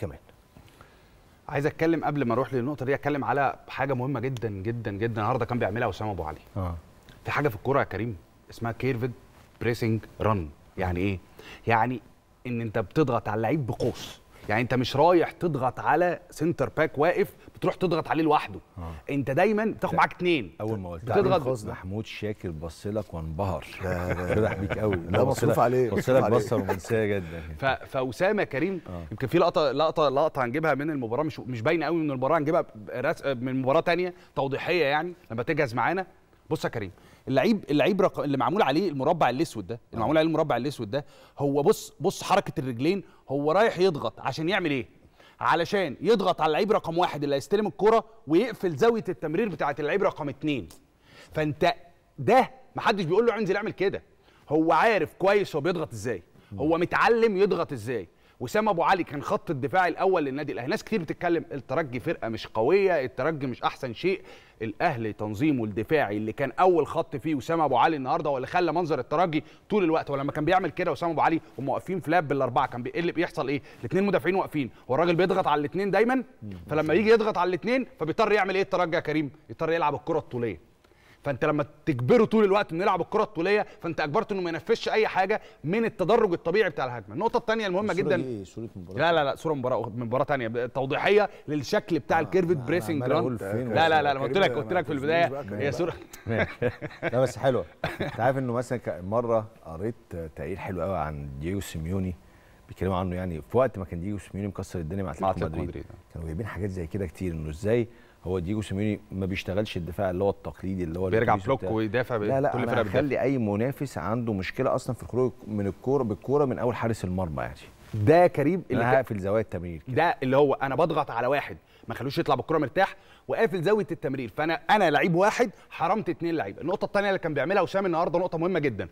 كمان عايز اتكلم قبل ما اروح للنقطه دي اتكلم على حاجه مهمه جدا جدا جدا النهارده كان بيعملها وسام ابو علي اه في حاجه في الكوره يا كريم اسمها كيرفد بريسنج رن يعني ايه يعني ان انت بتضغط على اللعيب بقوس يعني انت مش رايح تضغط على سنتر باك واقف بتروح تضغط عليه لوحده آه. انت دايما بتاخد معاك اثنين اول ما قلت بتضغط محمود شاكر بص لك وانبهر فرح بيك قوي لا مصروف عليه بص لك بصه رومانسيه جدا ف... فاسامه كريم آه. يمكن في لقطه لقطه لقطه هنجيبها من المباراه مش مش باينه قوي من المباراه هنجيبها من مباراه ثانيه توضيحيه يعني لما تجهز معانا بص يا كريم اللعيب اللعيب رق... اللي معمول عليه المربع الاسود ده اللي آه. معمول عليه المربع الاسود ده هو بص بص حركه الرجلين هو رايح يضغط عشان يعمل ايه علشان يضغط على اللعيب رقم واحد اللي هيستلم الكره ويقفل زاويه التمرير بتاعه اللعيب رقم اتنين فانت ده محدش بيقول له انزل اعمل كده هو عارف كويس هو بيضغط ازاي هو متعلم يضغط ازاي وسام ابو علي كان خط الدفاع الاول للنادي الاهلي ناس كتير بتتكلم الترجي فرقه مش قويه الترجي مش احسن شيء الاهلي تنظيمه الدفاعي اللي كان اول خط فيه وسام ابو علي النهارده هو اللي خلى منظر الترجي طول الوقت ولما كان بيعمل كده وسام ابو علي هم واقفين فلاب بالاربعه كان ايه اللي بيحصل ايه الاثنين مدافعين واقفين هو الراجل بيضغط على الاثنين دايما فلما يجي يضغط على الاثنين فبيضطر يعمل ايه الترجي يا كريم يضطر يلعب الكره الطوليه فانت لما تجبره طول الوقت انه يلعب الكره الطوليه فانت اجبرته انه ما ينفذش اي حاجه من التدرج الطبيعي بتاع الهجمه النقطه الثانيه المهمه جدا إيه؟ صوره مباراه لا لا لا صوره مباراه من مباراه ثانيه توضيحيه للشكل بتاع آه الكيرفت بريسنج لا لا لا لا قلت لك قلت لك في البدايه هي صوره لا بس حلوه انت عارف انه مثلا مره قريت تقرير حلو قوي عن ديو سيميوني بيتكلموا عنه يعني في وقت ما كان ديجو سيميوني مكسر الدنيا مع اتلتيكو مدريد. مدريد كانوا جايبين حاجات زي كده كتير انه ازاي هو ديجو سيميوني ما بيشتغلش الدفاع اللي هو التقليدي اللي هو بيرجع بلوك ويدافع لا لا كل فرقه بيخلي اي منافس عنده مشكله اصلا في الخروج من الكوره بالكوره من اول حارس المرمى يعني ده كريم اللي هيقفل زوايا التمرير كده. ده اللي هو انا بضغط على واحد ما خلوش يطلع بالكره مرتاح وقافل زاويه التمرير فانا انا لعيب واحد حرمت اثنين لعيبه النقطه الثانيه اللي كان بيعملها وسام النهارده نقطه مهمه جدا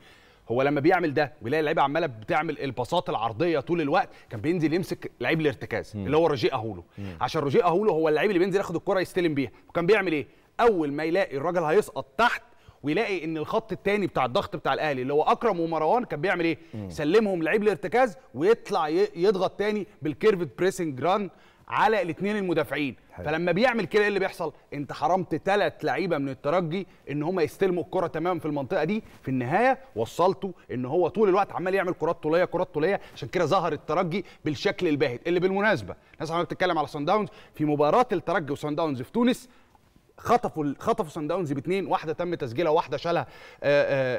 هو لما بيعمل ده ويلاقي اللعيبه عماله بتعمل الباصات العرضيه طول الوقت كان بينزل يمسك لعيب الارتكاز اللي هو روجيه اهولو عشان روجيه اهولو هو اللعيب اللي بينزل ياخد الكره يستلم بيها وكان بيعمل ايه اول ما يلاقي الراجل هيسقط تحت ويلاقي ان الخط الثاني بتاع الضغط بتاع الاهلي اللي هو اكرم ومروان كان بيعمل ايه؟ مم. سلمهم لعيب الارتكاز ويطلع يضغط تاني بالكيرف بريسنج ران على الاثنين المدافعين حلو. فلما بيعمل كده ايه اللي بيحصل انت حرمت ثلاث لعيبه من الترجي ان هم يستلموا الكره تماما في المنطقه دي في النهايه وصلته ان هو طول الوقت عمال يعمل كرات طوليه كرات طوليه عشان كده ظهر الترجي بالشكل الباهت اللي بالمناسبه الناس عماله بتتكلم على سان داونز في مباراه الترجي وسان داونز في تونس خطفوا خطفوا سان داونز باثنين واحده تم تسجيلها واحده شالها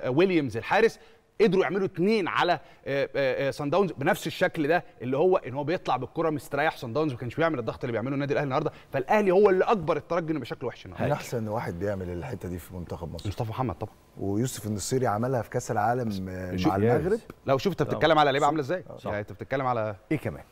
ويليامز آه، آه، آه، الحارس قدروا يعملوا اثنين على سان آه، داونز آه، آه، بنفس الشكل ده اللي هو ان هو بيطلع بالكره مستريح سان داونز ما كانش بيعمل الضغط اللي بيعمله النادي الاهلي النهارده فالاهلي هو اللي اكبر الترجي انه بشكل وحش النهارده احسن واحد بيعمل الحته دي في منتخب مصر مصطفى محمد طبعا ويوسف النصيري عملها في كاس العالم مع المغرب لو شوف انت بتتكلم على لعيبه عامله ازاي يعني انت بتتكلم على ايه كمان